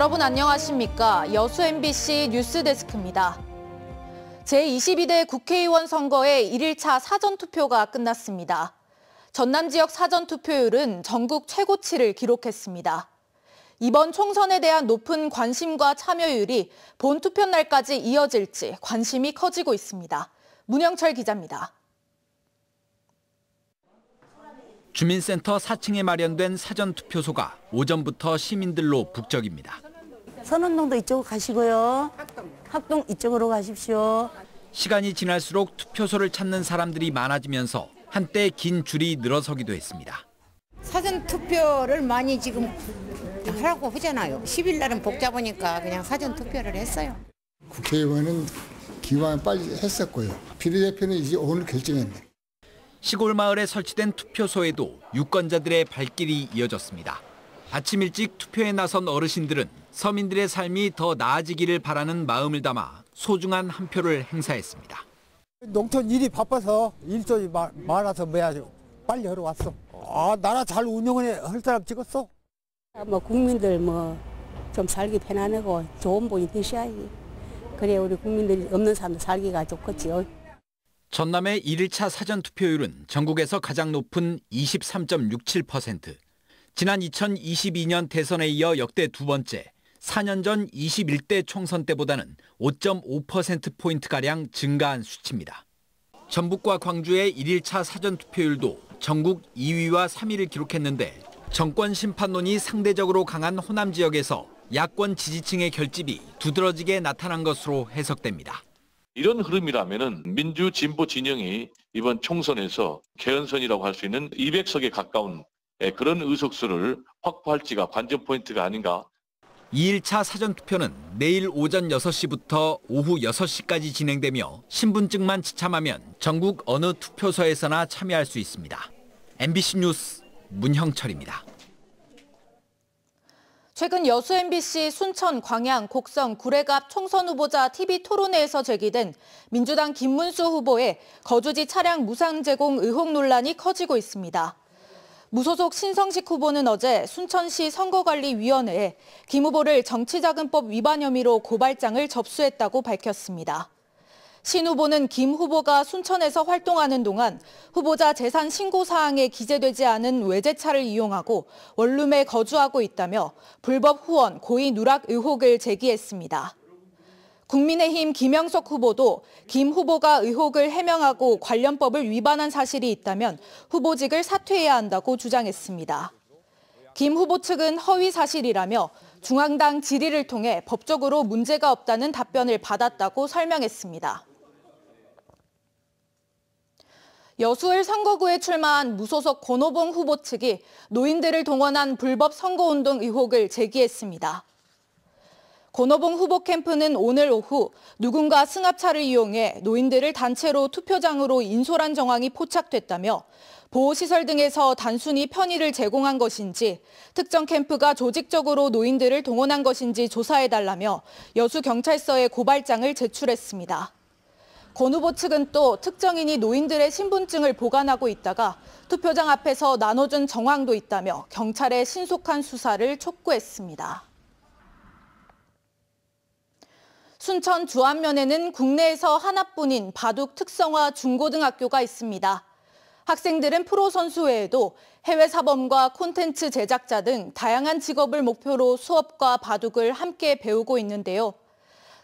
여러분 안녕하십니까? 여수 MBC 뉴스데스크입니다. 제22대 국회의원 선거의 1일차 사전투표가 끝났습니다. 전남 지역 사전투표율은 전국 최고치를 기록했습니다. 이번 총선에 대한 높은 관심과 참여율이 본 투표 날까지 이어질지 관심이 커지고 있습니다. 문영철 기자입니다. 주민센터 4층에 마련된 사전투표소가 오전부터 시민들로 북적입니다. 선운동도 이쪽으로 가시고요. 학동. 학동 이쪽으로 가십시오. 시간이 지날수록 투표소를 찾는 사람들이 많아지면서 한때 긴 줄이 늘어서기도 했습니다. 사전 투표를 많이 지금 하라고 하잖아요. 10일 날은 복잡하니까 그냥 사전 투표를 했어요. 국회의원은 기왕 빨리 했었고요. 비례대표는 이제 오늘 결정했네. 시골 마을에 설치된 투표소에도 유권자들의 발길이 이어졌습니다. 아침 일찍 투표에 나선 어르신들은 서민들의 삶이 더 나아지기를 바라는 마음을 담아 소중한 한 표를 행사했습니다. 농촌 일이 바빠서 일도 많아서 뭐야 빨리 하러 왔어. 아 나라 잘 운영해 할 사람 찍었어. 뭐 국민들 뭐 좀 살기 편안하고 좋은 분이 되셔야지. 그래 우리 국민들이 없는 사람도 살기가 좋겠지요. 전남의 1일차 사전 투표율은 전국에서 가장 높은 23.67%. 지난 2022년 대선에 이어 역대 두 번째 4년 전 21대 총선 때보다는 5.5%포인트가량 증가한 수치입니다. 전북과 광주의 1일차 사전투표율도 전국 2위와 3위를 기록했는데 정권 심판론이 상대적으로 강한 호남 지역에서 야권 지지층의 결집이 두드러지게 나타난 것으로 해석됩니다. 이런 흐름이라면 민주 진보 진영이 이번 총선에서 개헌선이라고 할 수 있는 200석에 가까운 예, 그런 의석수를 확보할지가 관전 포인트가 아닌가 2일차 사전투표는 내일 오전 6시부터 오후 6시까지 진행되며 신분증만 지참하면 전국 어느 투표소에서나 참여할 수 있습니다. MBC 뉴스 문형철입니다. 최근 여수 MBC 순천 광양 곡성 구례갑 총선 후보자 TV 토론회에서 제기된 민주당 김문수 후보의 거주지 차량 무상 제공 의혹 논란이 커지고 있습니다. 무소속 신성식 후보는 어제 순천시 선거관리위원회에 김 후보를 정치자금법 위반 혐의로 고발장을 접수했다고 밝혔습니다. 신 후보는 김 후보가 순천에서 활동하는 동안 후보자 재산 신고 사항에 기재되지 않은 외제차를 이용하고 원룸에 거주하고 있다며 불법 후원 고의 누락 의혹을 제기했습니다. 국민의힘 김영석 후보도 김 후보가 의혹을 해명하고 관련법을 위반한 사실이 있다면 후보직을 사퇴해야 한다고 주장했습니다. 김 후보 측은 허위 사실이라며 중앙당 질의를 통해 법적으로 문제가 없다는 답변을 받았다고 설명했습니다. 여수을 선거구에 출마한 무소속 권오봉 후보 측이 노인들을 동원한 불법 선거운동 의혹을 제기했습니다. 권오봉 후보 캠프는 오늘 오후 누군가 승합차를 이용해 노인들을 단체로 투표장으로 인솔한 정황이 포착됐다며 보호시설 등에서 단순히 편의를 제공한 것인지 특정 캠프가 조직적으로 노인들을 동원한 것인지 조사해달라며 여수경찰서에 고발장을 제출했습니다. 권 후보 측은 또 특정인이 노인들의 신분증을 보관하고 있다가 투표장 앞에서 나눠준 정황도 있다며 경찰에 신속한 수사를 촉구했습니다. 순천 주안면에는 국내에서 하나뿐인 바둑 특성화 중고등학교가 있습니다. 학생들은 프로 선수 외에도 해외 사범과 콘텐츠 제작자 등 다양한 직업을 목표로 수업과 바둑을 함께 배우고 있는데요.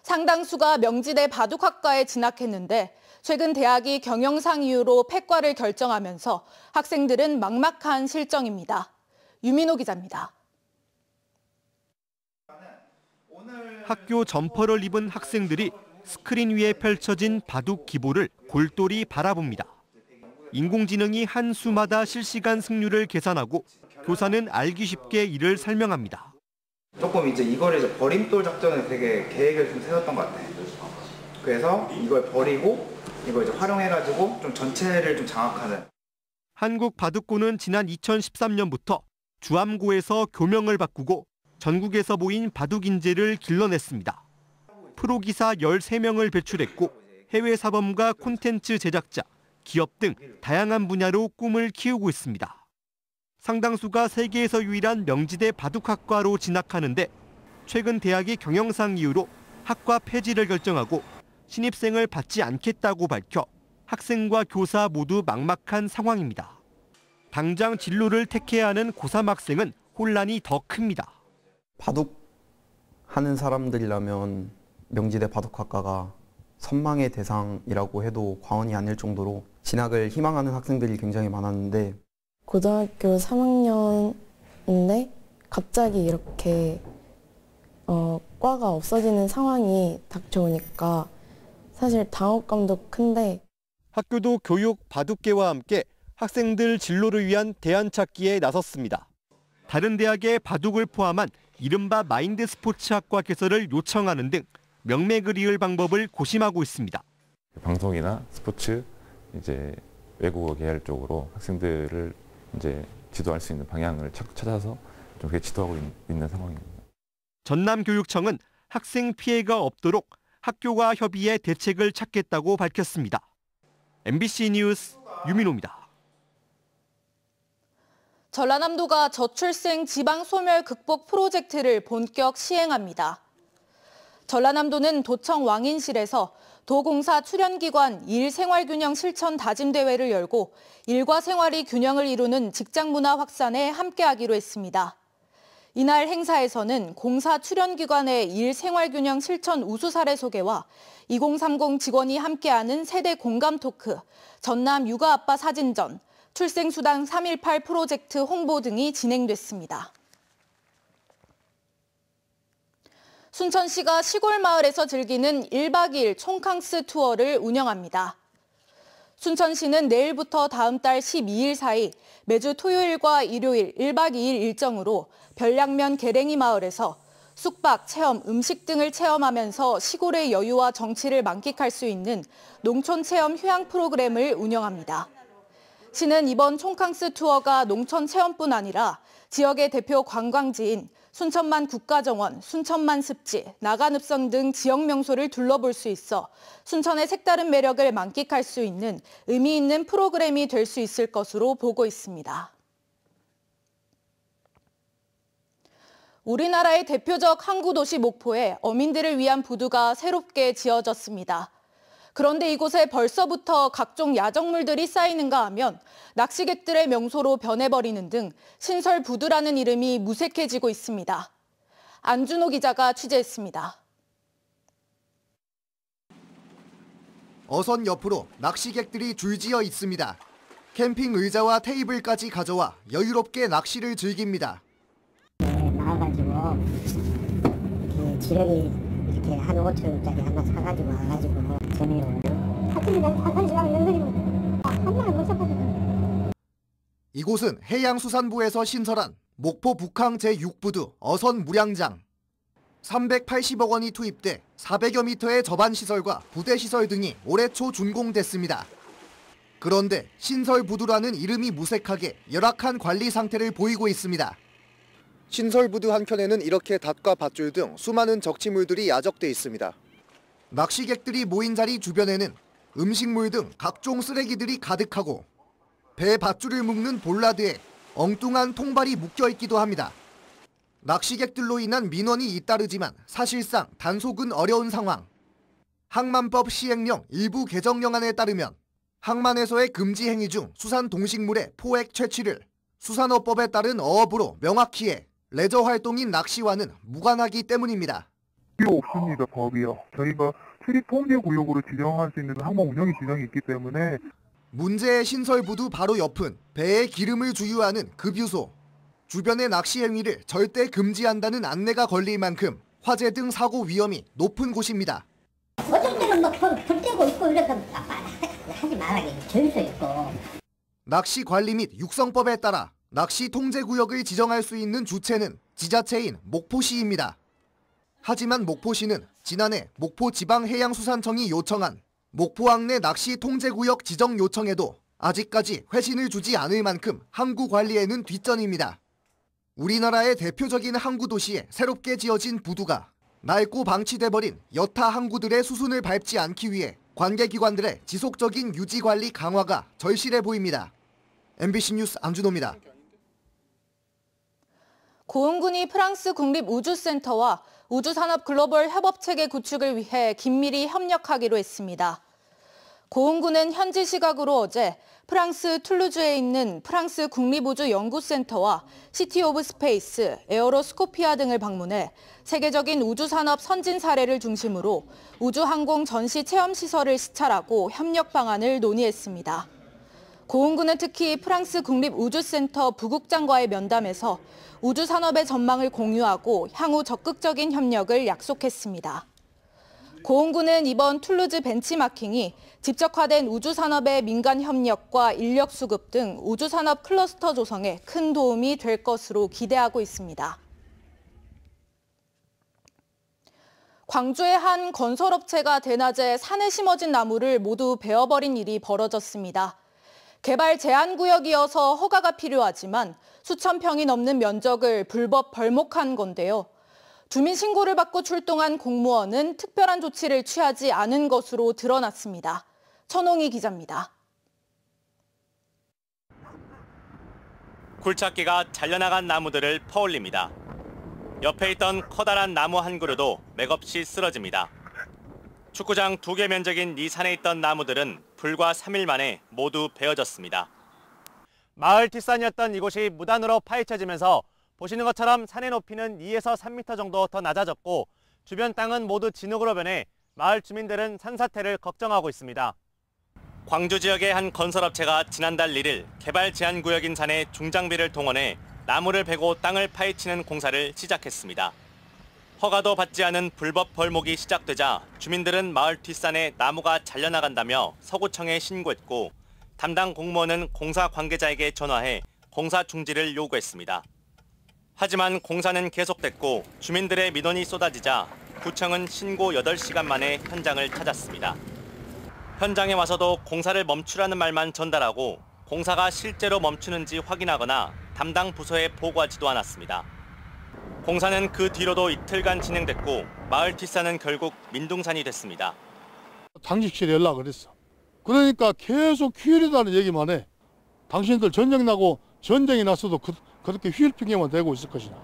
상당수가 명지대 바둑학과에 진학했는데 최근 대학이 경영상 이유로 폐과를 결정하면서 학생들은 막막한 실정입니다. 유민호 기자입니다. 학교 점퍼를 입은 학생들이 스크린 위에 펼쳐진 바둑 기보를 골똘히 바라봅니다. 인공지능이 한 수마다 실시간 승률을 계산하고 교사는 알기 쉽게 이를 설명합니다. 조금 이제 이걸 이제 버림돌 작전을 되게 계획을 좀 세웠던 것 같아요. 그래서 이걸 버리고 이걸 이제 활용해가지고 좀 전체를 좀 장악하는. 한국 바둑고는 지난 2013년부터 주암고에서 교명을 바꾸고 전국에서 모인 바둑 인재를 길러냈습니다. 프로 기사 13명을 배출했고 해외 사범과 콘텐츠 제작자, 기업 등 다양한 분야로 꿈을 키우고 있습니다. 상당수가 세계에서 유일한 명지대 바둑학과로 진학하는데 최근 대학이 경영상 이유로 학과 폐지를 결정하고 신입생을 받지 않겠다고 밝혀 학생과 교사 모두 막막한 상황입니다. 당장 진로를 택해야 하는 고3 학생은 혼란이 더 큽니다. 바둑 하는 사람들이라면 명지대 바둑학과가 선망의 대상이라고 해도 과언이 아닐 정도로 진학을 희망하는 학생들이 굉장히 많았는데 고등학교 3학년인데 갑자기 이렇게 어, 과가 없어지는 상황이 닥쳐오니까 사실 당혹감도 큰데 학교도 교육 바둑계와 함께 학생들 진로를 위한 대안 찾기에 나섰습니다. 다른 대학의 바둑을 포함한 이른바 마인드 스포츠학과 개설을 요청하는 등 명맥을 이을 방법을 고심하고 있습니다. 방송이나 스포츠 이제 외국어 계열 쪽으로 학생들을 이제 지도할 수 있는 방향을 찾아서 좀 지도하고 있는 상황입니다. 전남교육청은 학생 피해가 없도록 학교와 협의해 대책을 찾겠다고 밝혔습니다. MBC 뉴스 유민호입니다. 전라남도가 저출생 지방 소멸 극복 프로젝트를 본격 시행합니다. 전라남도는 도청 왕인실에서 도공사 출연기관 일생활균형 실천 다짐대회를 열고 일과 생활이 균형을 이루는 직장문화 확산에 함께하기로 했습니다. 이날 행사에서는 공사 출연기관의 일생활균형 실천 우수 사례 소개와 2030 직원이 함께하는 세대 공감 토크, 전남 육아아빠 사진전, 출생수당 318 프로젝트 홍보 등이 진행됐습니다. 순천시가 시골 마을에서 즐기는 1박 2일 총캉스 투어를 운영합니다. 순천시는 내일부터 다음 달 12일 사이 매주 토요일과 일요일 1박 2일 일정으로 별량면 계랭이 마을에서 숙박, 체험, 음식 등을 체험하면서 시골의 여유와 정치를 만끽할 수 있는 농촌 체험 휴양 프로그램을 운영합니다. 시는 이번 총캉스 투어가 농촌 체험뿐 아니라 지역의 대표 관광지인 순천만 국가정원, 순천만 습지, 나간읍성 등 지역 명소를 둘러볼 수 있어 순천의 색다른 매력을 만끽할 수 있는 의미 있는 프로그램이 될 수 있을 것으로 보고 있습니다. 우리나라의 대표적 항구 도시 목포에 어민들을 위한 부두가 새롭게 지어졌습니다. 그런데 이곳에 벌써부터 각종 야적물들이 쌓이는가 하면 낚시객들의 명소로 변해버리는 등 신설 부두라는 이름이 무색해지고 있습니다. 안준호 기자가 취재했습니다. 어선 옆으로 낚시객들이 줄지어 있습니다. 캠핑 의자와 테이블까지 가져와 여유롭게 낚시를 즐깁니다. 나와가지고 지렁이 이렇게 한 5천 원짜리 하나 사가지고 와가지고 아, 이곳은 해양수산부에서 신설한 목포 북항 제6부두 어선 무량장. 380억 원이 투입돼 400여 미터의 저반 시설과 부대 시설 등이 올해 초 준공됐습니다. 그런데 신설 부두라는 이름이 무색하게 열악한 관리 상태를 보이고 있습니다. 신설 부두 한켠에는 이렇게 닷과 밧줄 등 수많은 적치물들이 야적돼 있습니다. 낚시객들이 모인 자리 주변에는 음식물 등 각종 쓰레기들이 가득하고 배 밧줄을 묶는 볼라드에 엉뚱한 통발이 묶여 있기도 합니다. 낚시객들로 인한 민원이 잇따르지만 사실상 단속은 어려운 상황. 항만법 시행령 일부 개정령안에 따르면 항만에서의 금지 행위 중 수산 동식물의 포획 채취를 수산업법에 따른 어업으로 명확히 해 레저 활동인 낚시와는 무관하기 때문입니다. 필요 없습니다, 법이요. 저희가 트리포니 구역으로 지정할 수 있는 항공 운영이 지정이 있기 때문에 문제의 신설부두 바로 옆은 배에 기름을 주유하는 급유소. 주변의 낚시 행위를 절대 금지한다는 안내가 걸릴 만큼 화재 등 사고 위험이 높은 곳입니다. 어 막불 뭐 떼고 있고 이러니 하지 말라게 조율 있고. 낚시 관리 및 육성법에 따라 낚시 통제 구역을 지정할 수 있는 주체는 지자체인 목포시입니다. 하지만 목포시는 지난해 목포지방해양수산청이 요청한 목포항내 낚시 통제구역 지정 요청에도 아직까지 회신을 주지 않을 만큼 항구 관리에는 뒷전입니다. 우리나라의 대표적인 항구 도시에 새롭게 지어진 부두가 낡고 방치돼버린 여타 항구들의 수순을 밟지 않기 위해 관계기관들의 지속적인 유지관리 강화가 절실해 보입니다. MBC 뉴스 안준호입니다. 고흥군이 프랑스 국립우주센터와 우주산업 글로벌 협업 체계 구축을 위해 긴밀히 협력하기로 했습니다. 고흥군은 현지 시각으로 어제 프랑스 툴루즈에 있는 프랑스 국립우주 연구센터와 시티 오브 스페이스, 에어로스코피아 등을 방문해 세계적인 우주산업 선진 사례를 중심으로 우주항공 전시 체험 시설을 시찰하고 협력 방안을 논의했습니다. 고은군은 특히 프랑스 국립우주센터 부국장과의 면담에서 우주 산업의 전망을 공유하고 향후 적극적인 협력을 약속했습니다. 고은군은 이번 툴루즈 벤치마킹이 직접화된 우주 산업의 민간 협력과 인력 수급 등 우주 산업 클러스터 조성에 큰 도움이 될 것으로 기대하고 있습니다. 광주의 한 건설업체가 대낮에 산에 심어진 나무를 모두 베어버린 일이 벌어졌습니다. 개발 제한 구역이어서 허가가 필요하지만 수천 평이 넘는 면적을 불법 벌목한 건데요. 주민 신고를 받고 출동한 공무원은 특별한 조치를 취하지 않은 것으로 드러났습니다. 천홍희 기자입니다. 굴착기가 잘려나간 나무들을 퍼올립니다. 옆에 있던 커다란 나무 한 그루도 맥없이 쓰러집니다. 축구장 두 개 면적인 이 산에 있던 나무들은 불과 3일 만에 모두 베어졌습니다. 마을 뒷산이었던 이곳이 무단으로 파헤쳐지면서 보시는 것처럼 산의 높이는 2에서 3m 정도 더 낮아졌고 주변 땅은 모두 진흙으로 변해 마을 주민들은 산사태를 걱정하고 있습니다. 광주 지역의 한 건설업체가 지난달 1일 개발 제한 구역인 산에 중장비를 동원해 나무를 베고 땅을 파헤치는 공사를 시작했습니다. 허가도 받지 않은 불법 벌목이 시작되자 주민들은 마을 뒷산에 나무가 잘려나간다며 서구청에 신고했고 담당 공무원은 공사 관계자에게 전화해 공사 중지를 요구했습니다. 하지만 공사는 계속됐고 주민들의 민원이 쏟아지자 구청은 신고 8시간 만에 현장을 찾았습니다. 현장에 와서도 공사를 멈추라는 말만 전달하고 공사가 실제로 멈추는지 확인하거나 담당 부서에 보고하지도 않았습니다. 공사는 그 뒤로도 이틀간 진행됐고 마을 티사는 결국 민둥산이 됐습니다. 당직실에 연락을 했어. 그러니까 계속 휴일이라는 얘기만 해. 당신들 전쟁 나고 전쟁이 났어도 그, 렇게 휴일 핑계만 대고 있을 것이다.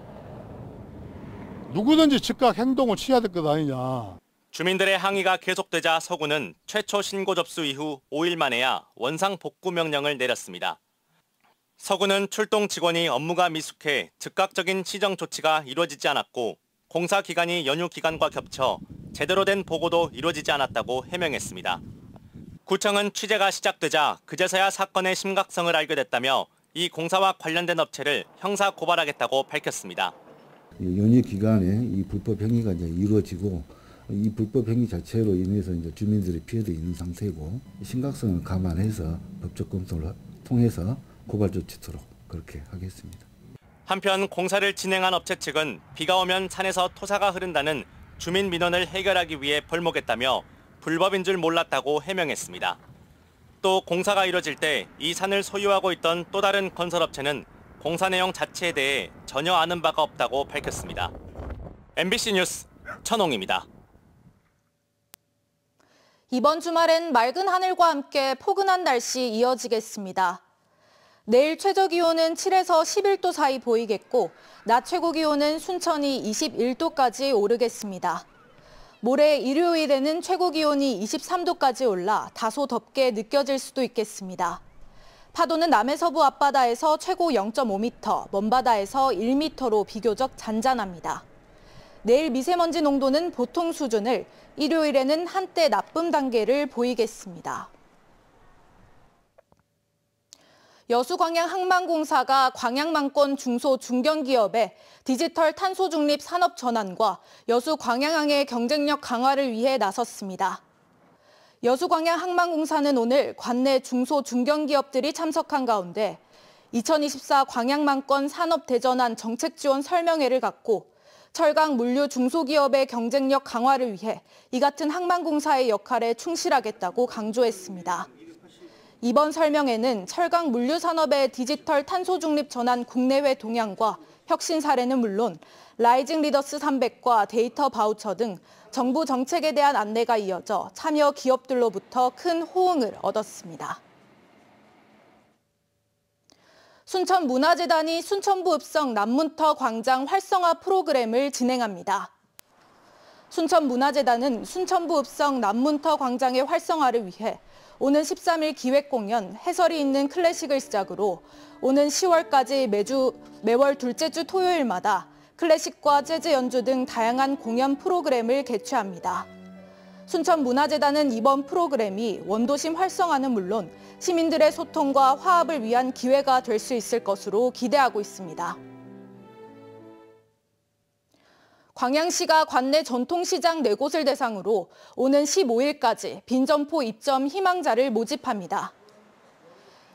누구든지 즉각 행동을 취해야 될 것 아니냐. 주민들의 항의가 계속되자 서구는 최초 신고 접수 이후 5일 만에야 원상 복구 명령을 내렸습니다. 서구는 출동 직원이 업무가 미숙해 즉각적인 시정 조치가 이루어지지 않았고 공사 기간이 연휴 기간과 겹쳐 제대로 된 보고도 이루어지지 않았다고 해명했습니다. 구청은 취재가 시작되자 그제서야 사건의 심각성을 알게 됐다며 이 공사와 관련된 업체를 형사 고발하겠다고 밝혔습니다. 연휴 기간에 이 불법 행위가 이제 이루어지고 이 불법 행위 자체로 인해서 이제 주민들이 피해도 있는 상태고 심각성을 감안해서 법적 검토를 통해서 고갈 조치토록 그렇게 하겠습니다. 한편 공사를 진행한 업체 측은 비가 오면 산에서 토사가 흐른다는 주민 민원을 해결하기 위해 벌목했다며 불법인 줄 몰랐다고 해명했습니다. 또 공사가 이뤄질 때 이 산을 소유하고 있던 또 다른 건설업체는 공사 내용 자체에 대해 전혀 아는 바가 없다고 밝혔습니다. MBC 뉴스 천홍입니다. 이번 주말엔 맑은 하늘과 함께 포근한 날씨 이어지겠습니다. 내일 최저 기온은 7에서 11도 사이 보이겠고 낮 최고 기온은 순천이 21도까지 오르겠습니다. 모레 일요일에는 최고 기온이 23도까지 올라 다소 덥게 느껴질 수도 있겠습니다. 파도는 남해서부 앞바다에서 최고 0.5m, 먼바다에서 1m로 비교적 잔잔합니다. 내일 미세먼지 농도는 보통 수준을, 일요일에는 한때 나쁨 단계를 보이겠습니다. 여수광양항만공사가 광양만권 중소 중견기업에 디지털 탄소 중립 산업 전환과 여수광양항의 경쟁력 강화를 위해 나섰습니다. 여수광양항만공사는 오늘 관내 중소 중견기업들이 참석한 가운데 2024 광양만권 산업대전환 정책지원 설명회를 갖고 철강 물류 중소기업의 경쟁력 강화를 위해 이 같은 항만공사의 역할에 충실하겠다고 강조했습니다. 이번 설명에는 철강 물류 산업의 디지털 탄소 중립 전환 국내외 동향과 혁신 사례는 물론 라이징 리더스 300과 데이터 바우처 등 정부 정책에 대한 안내가 이어져 참여 기업들로부터 큰 호응을 얻었습니다. 순천문화재단이 순천부 읍성 남문터 광장 활성화 프로그램을 진행합니다. 순천문화재단은 순천부 읍성 남문터 광장의 활성화를 위해 오는 13일 기획 공연 해설이 있는 클래식을 시작으로 오는 10월까지 매주 매월 둘째 주 토요일마다 클래식과 재즈 연주 등 다양한 공연 프로그램을 개최합니다. 순천문화재단은 이번 프로그램이 원도심 활성화는 물론 시민들의 소통과 화합을 위한 기회가 될 수 있을 것으로 기대하고 있습니다. 광양시가 관내 전통시장 4곳을 대상으로 오는 15일까지 빈점포 입점 희망자를 모집합니다.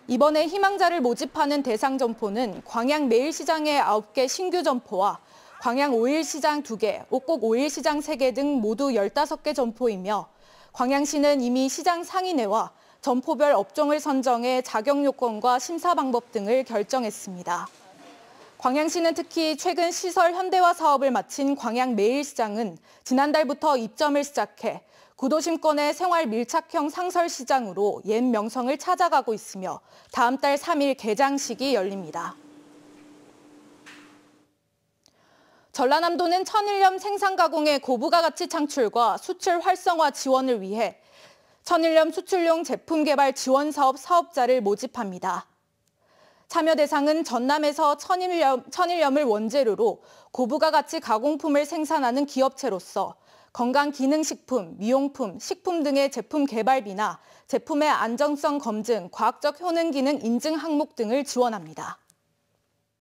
이번에 희망자를 모집하는 대상 점포는 광양 매일시장의 9개 신규 점포와 광양 5일시장 2개, 옥곡 5일시장 3개 등 모두 15개 점포이며 광양시는 이미 시장 상인회와 점포별 업종을 선정해 자격 요건과 심사 방법 등을 결정했습니다. 광양시는 특히 최근 시설 현대화 사업을 마친 광양 매일시장은 지난달부터 입점을 시작해 구도심권의 생활 밀착형 상설시장으로 옛 명성을 찾아가고 있으며 다음 달 3일 개장식이 열립니다. 전라남도는 천일염 생산 가공의 고부가 가치 창출과 수출 활성화 지원을 위해 천일염 수출용 제품 개발 지원 사업 사업자를 모집합니다. 참여 대상은 전남에서 천일염, 천일염을 원재료로 고부가 가치 가공품을 생산하는 기업체로서 건강기능식품, 미용품, 식품 등의 제품 개발비나 제품의 안정성 검증, 과학적 효능기능 인증 항목 등을 지원합니다.